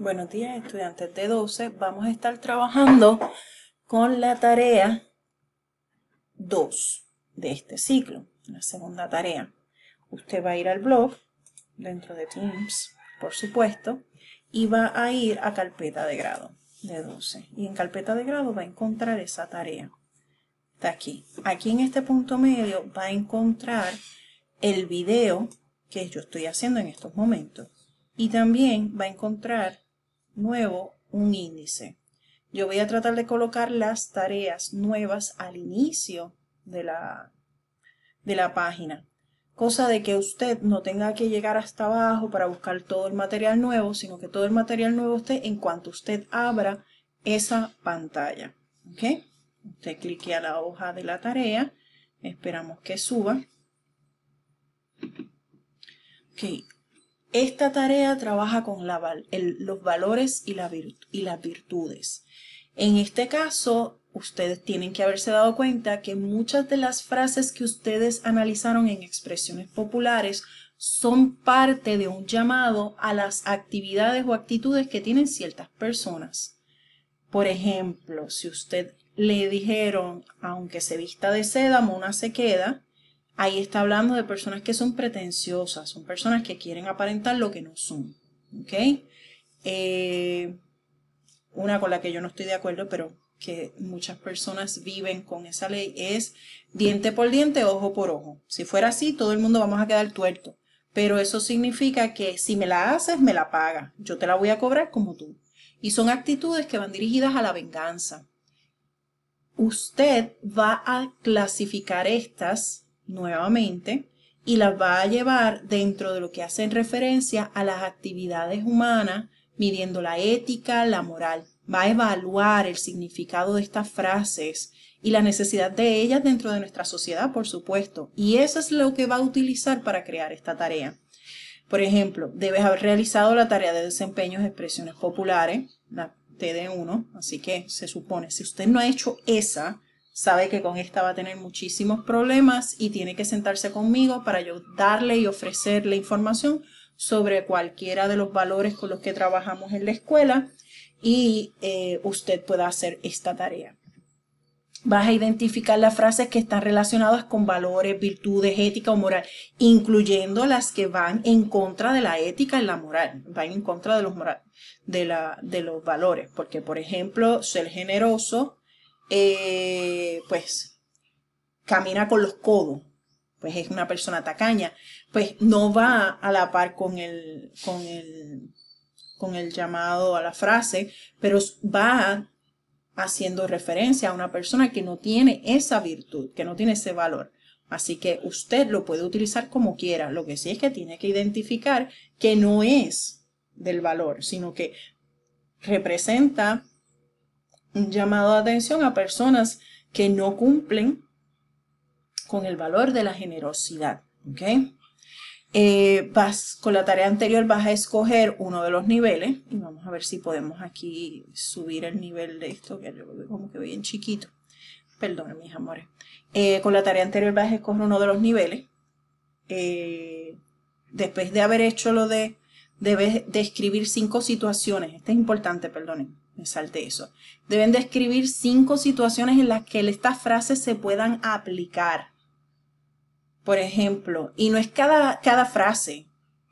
Buenos días, estudiantes de 12. Vamos a estar trabajando con la tarea 2 de este ciclo, la segunda tarea. Usted va a ir al blog, dentro de Teams, por supuesto, y va a ir a carpeta de grado de 12. Y en carpeta de grado va a encontrar esa tarea. Está aquí. Aquí en este punto medio va a encontrar el video que yo estoy haciendo en estos momentos. Y también va a encontrar nuevo un índice. Yo voy a tratar de colocar las tareas nuevas al inicio de la, de la página, cosa de que usted no tenga que llegar hasta abajo para buscar todo el material nuevo, sino que todo el material nuevo esté en cuanto usted abra esa pantalla. ¿ok? Usted clique a la hoja de la tarea, esperamos que suba. Ok, esta tarea trabaja con los valores y, y las virtudes. En este caso, ustedes tienen que haberse dado cuenta que muchas de las frases que ustedes analizaron en expresiones populares son parte de un llamado a las actividades o actitudes que tienen ciertas personas. Por ejemplo, si usted le dijeron, aunque se vista de seda, mona se queda, ahí está hablando de personas que son pretenciosas, son personas que quieren aparentar lo que no son. ¿Ok? Eh, una con la que yo no estoy de acuerdo, pero que muchas personas viven con esa ley es diente por diente, ojo por ojo. Si fuera así, todo el mundo vamos a quedar tuerto. Pero eso significa que si me la haces, me la pagas. Yo te la voy a cobrar como tú. Y son actitudes que van dirigidas a la venganza. Usted va a clasificar estas nuevamente y las va a llevar dentro de lo que hacen referencia a las actividades humanas, midiendo la ética, la moral. Va a evaluar el significado de estas frases y la necesidad de ellas dentro de nuestra sociedad, por supuesto. Y eso es lo que va a utilizar para crear esta tarea. Por ejemplo, debes haber realizado la tarea de desempeños de expresiones populares, la TD1, así que se supone, si usted no ha hecho esa, sabe que con esta va a tener muchísimos problemas y tiene que sentarse conmigo para yo darle y ofrecerle información sobre cualquiera de los valores con los que trabajamos en la escuela y eh, usted pueda hacer esta tarea. Vas a identificar las frases que están relacionadas con valores, virtudes, ética o moral, incluyendo las que van en contra de la ética y la moral, van en contra de los, moral, de, de los valores, porque por ejemplo, ser generoso, eh, pues camina con los codos, pues es una persona tacaña, pues no va a la par con el, con el, con el llamado a la frase, pero va haciendo referencia a una persona que no tiene esa virtud, que no tiene ese valor. Así que usted lo puede utilizar como quiera. Lo que sí es que tiene que identificar que no es del valor, sino que representa llamado a atención a personas que no cumplen con el valor de la generosidad. ¿okay? Eh, vas, con la tarea anterior vas a escoger uno de los niveles y vamos a ver si podemos aquí subir el nivel de esto que yo veo como que bien chiquito. Perdón, mis amores. Eh, con la tarea anterior vas a escoger uno de los niveles. Eh, después de haber hecho lo de, debes describir cinco situaciones. Esto es importante, perdonen me salte eso, deben describir cinco situaciones en las que estas frases se puedan aplicar. Por ejemplo, y no es cada, cada frase,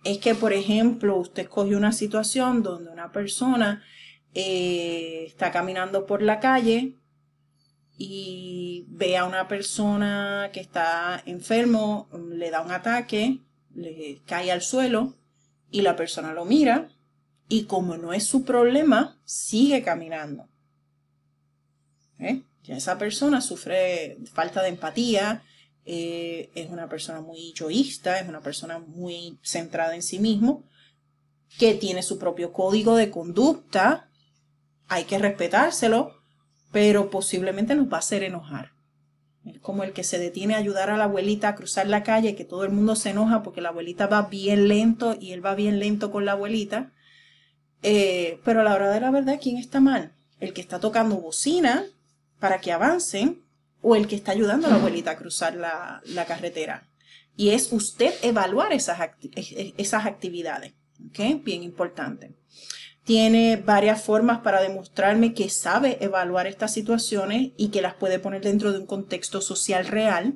es que, por ejemplo, usted escoge una situación donde una persona eh, está caminando por la calle y ve a una persona que está enfermo, le da un ataque, le cae al suelo y la persona lo mira y como no es su problema, sigue caminando. ¿Eh? Ya esa persona sufre falta de empatía, eh, es una persona muy yoísta, es una persona muy centrada en sí mismo, que tiene su propio código de conducta, hay que respetárselo, pero posiblemente nos va a hacer enojar. Es como el que se detiene a ayudar a la abuelita a cruzar la calle, que todo el mundo se enoja porque la abuelita va bien lento y él va bien lento con la abuelita. Eh, pero a la hora de la verdad, ¿quién está mal? ¿El que está tocando bocina para que avancen o el que está ayudando a la abuelita a cruzar la, carretera? Y es usted evaluar esas, esas actividades. ¿ok? Bien importante. Tiene varias formas para demostrarme que sabe evaluar estas situaciones y que las puede poner dentro de un contexto social real.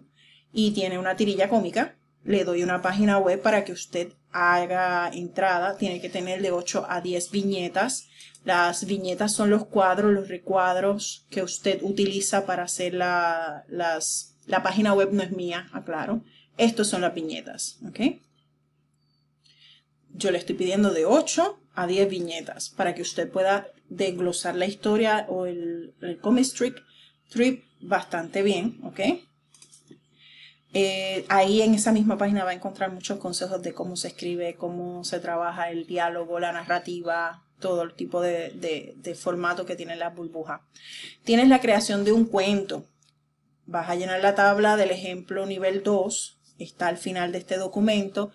Y tiene una tirilla cómica le doy una página web para que usted haga entrada. Tiene que tener de 8 a 10 viñetas. Las viñetas son los cuadros, los recuadros que usted utiliza para hacer la, las... La página web no es mía, aclaro. Estos son las viñetas, ¿ok? Yo le estoy pidiendo de 8 a 10 viñetas para que usted pueda desglosar la historia o el, comic strip, trip bastante bien, ¿ok? Eh, ahí en esa misma página va a encontrar muchos consejos de cómo se escribe, cómo se trabaja el diálogo, la narrativa, todo el tipo de, formato que tienen las burbujas. Tienes la creación de un cuento. Vas a llenar la tabla del ejemplo nivel 2, está al final de este documento,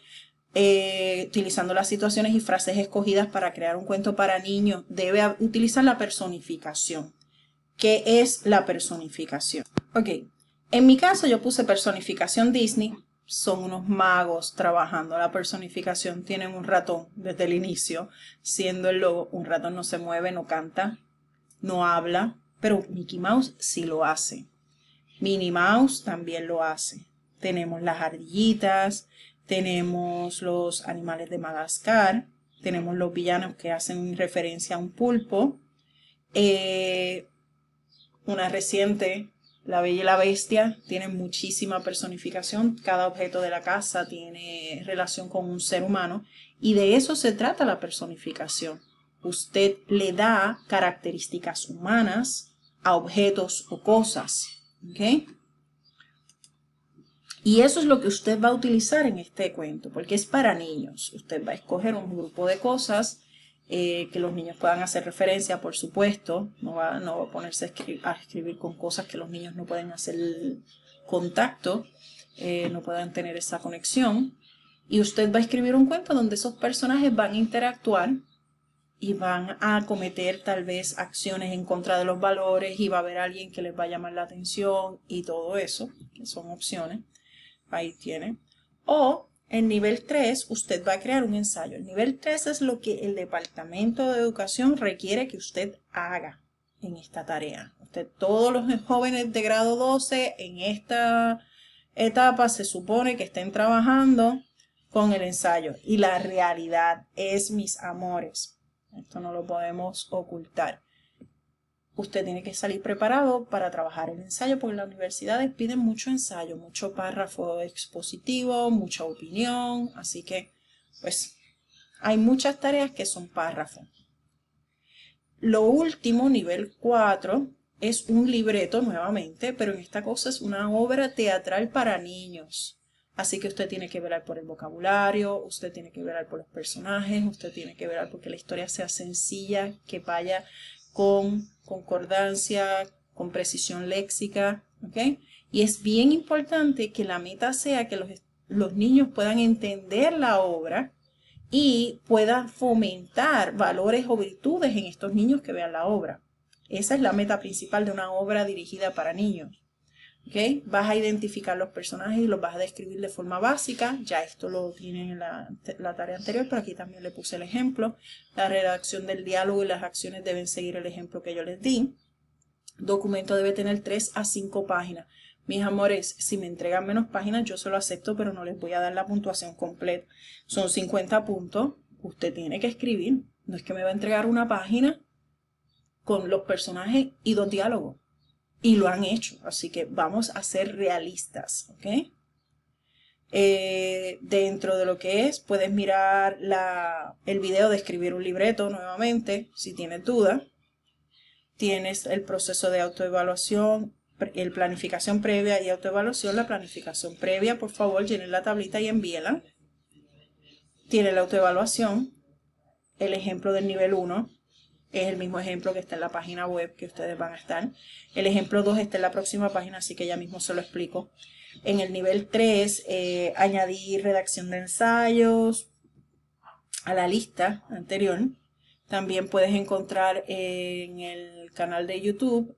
eh, utilizando las situaciones y frases escogidas para crear un cuento para niños. Debe utilizar la personificación. ¿Qué es la personificación? Ok, en mi caso yo puse personificación Disney. Son unos magos trabajando la personificación. Tienen un ratón desde el inicio, siendo el logo. Un ratón no se mueve, no canta, no habla, pero Mickey Mouse sí lo hace. Minnie Mouse también lo hace. Tenemos las ardillitas, tenemos los animales de Madagascar, tenemos los villanos que hacen referencia a un pulpo. Eh, una reciente la Bella y la Bestia tiene muchísima personificación, cada objeto de la casa tiene relación con un ser humano y de eso se trata la personificación. Usted le da características humanas a objetos o cosas. Y eso es lo que usted va a utilizar en este cuento, porque es para niños. Usted va a escoger un grupo de cosas eh, que los niños puedan hacer referencia, por supuesto, no va, a ponerse a escribir, con cosas que los niños no pueden hacer contacto, eh, no puedan tener esa conexión. Y usted va a escribir un cuento donde esos personajes van a interactuar y van a cometer tal vez acciones en contra de los valores y va a haber alguien que les va a llamar la atención y todo eso, que son opciones. Ahí tiene. O en nivel 3, usted va a crear un ensayo. El nivel 3 es lo que el Departamento de Educación requiere que usted haga en esta tarea. Usted, todos los jóvenes de grado 12 en esta etapa se supone que estén trabajando con el ensayo. Y la realidad es, mis amores, esto no lo podemos ocultar. Usted tiene que salir preparado para trabajar el ensayo, porque las universidades piden mucho ensayo, mucho párrafo expositivo, mucha opinión, así que, pues, hay muchas tareas que son párrafos. Lo último, nivel 4, es un libreto nuevamente, pero en esta cosa es una obra teatral para niños. Así que usted tiene que velar por el vocabulario, usted tiene que velar por los personajes, usted tiene que velar porque la historia sea sencilla, que vaya con concordancia, con precisión léxica, Y es bien importante que la meta sea que los, los niños puedan entender la obra y puedan fomentar valores o virtudes en estos niños que vean la obra. Esa es la meta principal de una obra dirigida para niños. Vas a identificar los personajes y los vas a describir de forma básica. Ya esto lo tienen en la, la, tarea anterior, pero aquí también le puse el ejemplo. La redacción del diálogo y las acciones deben seguir el ejemplo que yo les di. Documento debe tener 3 a 5 páginas. Mis amores, si me entregan menos páginas, yo se lo acepto, pero no les voy a dar la puntuación completa. Son 50 puntos. Usted tiene que escribir. No es que me va a entregar una página con los personajes y dos diálogos y lo han hecho, así que vamos a ser realistas, ¿ok? Eh, dentro de lo que es, puedes mirar el video de escribir un libreto nuevamente, si tienes duda. Tienes el proceso de autoevaluación, el planificación previa y autoevaluación. La planificación previa, por favor, llenen la tablita y envíela. Tiene la autoevaluación, el ejemplo del nivel 1, es el mismo ejemplo que está en la página web que ustedes van a estar. El ejemplo 2 está en la próxima página, así que ya mismo se lo explico. En el nivel 3, añadir eh, añadí redacción de ensayos a la lista anterior. También puedes encontrar en el canal de YouTube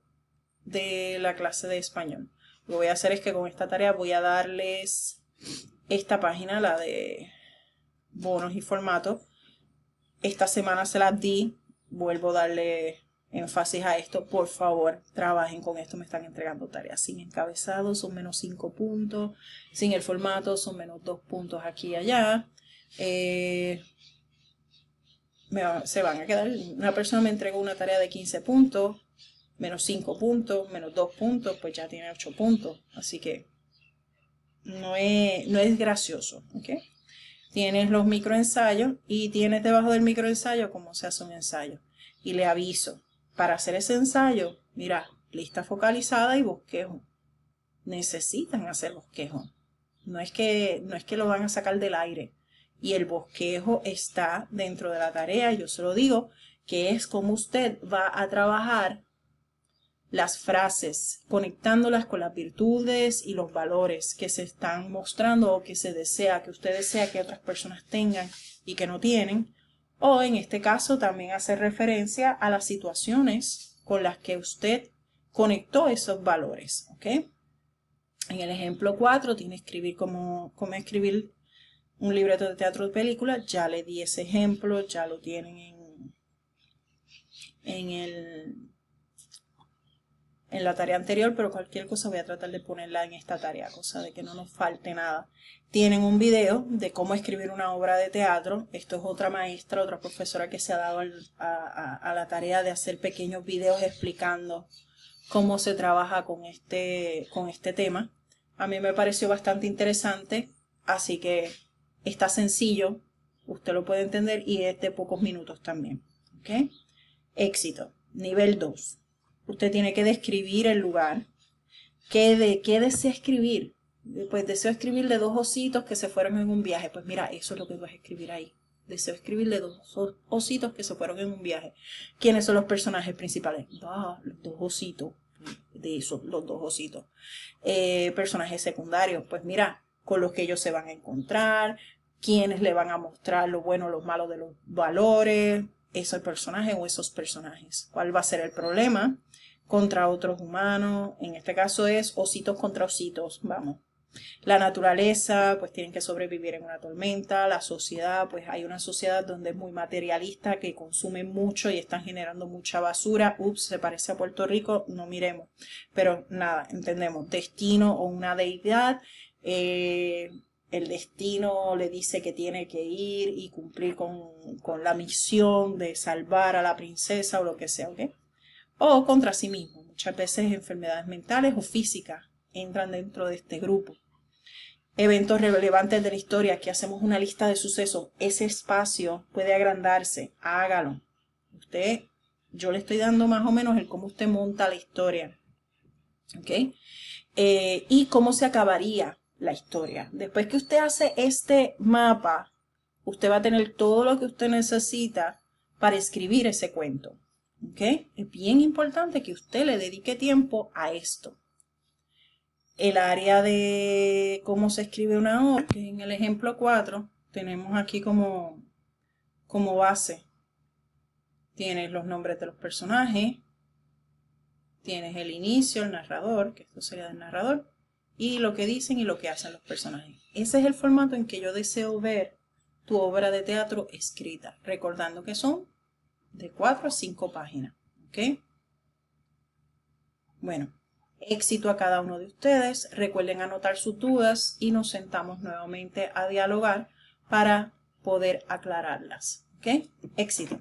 de la clase de español. Lo que voy a hacer es que con esta tarea voy a darles esta página, la de bonos y formato. Esta semana se las di vuelvo a darle énfasis a esto, por favor, trabajen con esto, me están entregando tareas sin encabezado, son menos 5 puntos, sin el formato, son menos 2 puntos aquí y allá. Eh, se van a quedar, una persona me entregó una tarea de 15 puntos, menos 5 puntos, menos 2 puntos, pues ya tiene 8 puntos, así que no es, no es gracioso, ¿ok? tienes los microensayos y tienes debajo del microensayo cómo se hace un ensayo. Y le aviso, para hacer ese ensayo, mira, lista focalizada y bosquejo. Necesitan hacer bosquejo. No es que, no es que lo van a sacar del aire. Y el bosquejo está dentro de la tarea. Yo se lo digo, que es como usted va a trabajar las frases, conectándolas con las virtudes y los valores que se están mostrando o que se desea, que usted desea que otras personas tengan y que no tienen. O en este caso también hacer referencia a las situaciones con las que usted conectó esos valores. En el ejemplo 4 tiene escribir como, cómo escribir un libreto de teatro de película. Ya le di ese ejemplo, ya lo tienen en, en el en la tarea anterior, pero cualquier cosa voy a tratar de ponerla en esta tarea, cosa de que no nos falte nada. Tienen un video de cómo escribir una obra de teatro. Esto es otra maestra, otra profesora que se ha dado a, la tarea de hacer pequeños videos explicando cómo se trabaja con este, con este tema. A mí me pareció bastante interesante, así que está sencillo, usted lo puede entender y es de pocos minutos también. Éxito, nivel 2. Usted tiene que describir el lugar. ¿Qué, de, qué desea escribir? Pues deseo escribir de dos ositos que se fueron en un viaje. Pues mira, eso es lo que vas a escribir ahí. Deseo escribirle dos ositos que se fueron en un viaje. ¿Quiénes son los personajes principales? Ah, los dos ositos. De esos, los dos ositos. Eh, personajes secundarios. Pues mira, con los que ellos se van a encontrar, ¿Quiénes le van a mostrar lo bueno, los malo de los valores, esos personaje o esos personajes. ¿Cuál va a ser el problema? Contra otros humanos, en este caso es ositos contra ositos, vamos. La naturaleza, pues tienen que sobrevivir en una tormenta, la sociedad, pues hay una sociedad donde es muy materialista, que consume mucho y están generando mucha basura, ups, se parece a Puerto Rico, no miremos, pero nada, entendemos, destino o una deidad, eh, el destino le dice que tiene que ir y cumplir con, la misión de salvar a la princesa o lo que sea, ¿ok? O contra sí mismo. Muchas veces enfermedades mentales o físicas entran dentro de este grupo. Eventos relevantes de la historia, que hacemos una lista de sucesos, ese espacio puede agrandarse, hágalo. Usted, yo le estoy dando más o menos el cómo usted monta la historia, ¿ok? Eh, y cómo se acabaría la historia. Después que usted hace este mapa, usted va a tener todo lo que usted necesita para escribir ese cuento. ¿Ok? Es bien importante que usted le dedique tiempo a esto. El área de cómo se escribe una obra, que en el ejemplo 4 tenemos aquí como, como base. Tienes los nombres de los personajes, tienes el inicio, el narrador, que esto sería del narrador, y lo que dicen y lo que hacen los personajes. Ese es el formato en que yo deseo ver tu obra de teatro escrita, recordando que son de 4 a 5 páginas. Bueno, éxito a cada uno de ustedes. Recuerden anotar sus dudas y nos sentamos nuevamente a dialogar para poder aclararlas. ¿Ok? Éxito.